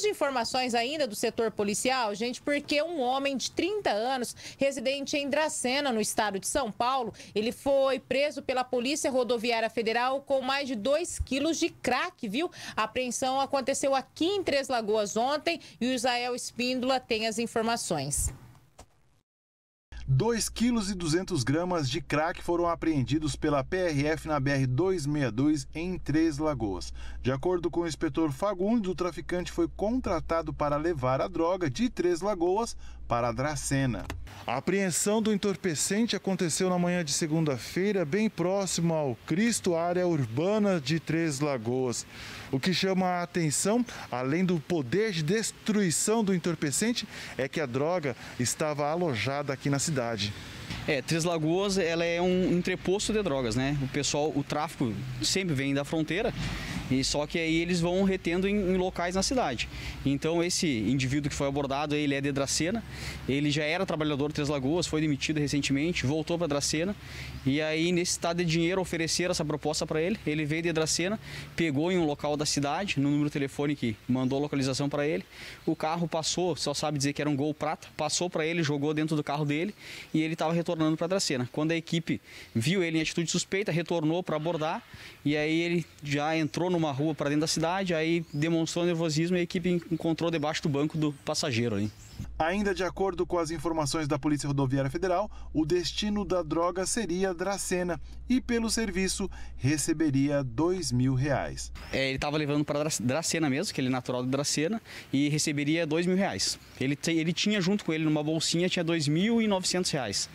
Temos informações ainda do setor policial, gente, porque um homem de 30 anos, residente em Dracena, no estado de São Paulo, ele foi preso pela Polícia Rodoviária Federal com mais de 2 quilos de crack, viu? A apreensão aconteceu aqui em Três Lagoas ontem e o Israel Espíndola tem as informações. 2,2 kg gramas de crack foram apreendidos pela PRF na BR-262 em Três Lagoas. De acordo com o inspetor Fagundes, o traficante foi contratado para levar a droga de Três Lagoas para Dracena. A apreensão do entorpecente aconteceu na manhã de segunda-feira, bem próximo ao Cristo, área urbana de Três Lagoas. O que chama a atenção, além do poder de destruição do entorpecente, é que a droga estava alojada aqui na cidade. É, Três Lagoas ela é um entreposto de drogas, né? O pessoal, o tráfico sempre vem da fronteira e só que aí eles vão retendo em, em locais na cidade. Então esse indivíduo que foi abordado, ele é de Dracena, ele já era trabalhador de Três Lagoas, foi demitido recentemente, voltou para Dracena e aí nesse estado de dinheiro ofereceram essa proposta para ele. Ele veio de Dracena, pegou em um local da cidade, no número de telefone que mandou a localização para ele. O carro passou, só sabe dizer que era um Gol Prata, passou para ele, jogou dentro do carro dele e ele estava retornando para Dracena. Quando a equipe viu ele em atitude suspeita, retornou para abordar e aí ele já entrou no uma rua para dentro da cidade, aí demonstrou nervosismo e a equipe encontrou debaixo do banco do passageiro hein. Ainda de acordo com as informações da Polícia Rodoviária Federal, o destino da droga seria Dracena e, pelo serviço, receberia dois mil reais. É, ele estava levando para Dracena mesmo, que ele é natural de Dracena, e receberia dois mil reais. Ele, ele tinha junto com ele numa bolsinha, tinha dois mil e novecentos reais.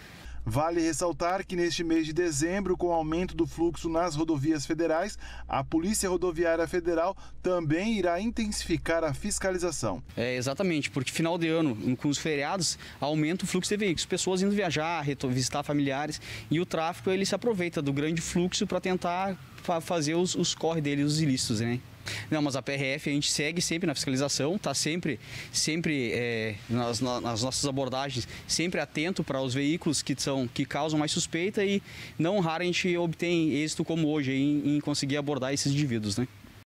Vale ressaltar que neste mês de dezembro, com o aumento do fluxo nas rodovias federais, a Polícia Rodoviária Federal também irá intensificar a fiscalização. É, exatamente, porque final de ano, com os feriados, aumenta o fluxo de veículos, pessoas indo viajar, visitar familiares e o tráfico ele se aproveita do grande fluxo para tentar fazer os, os corre deles, os ilícitos, né? Não, mas a PRF a gente segue sempre na fiscalização, está sempre, sempre é, nas, nas, nossas abordagens, sempre atento para os veículos que, são, que causam mais suspeita e não raro a gente obtém êxito como hoje em, em conseguir abordar esses indivíduos. Né?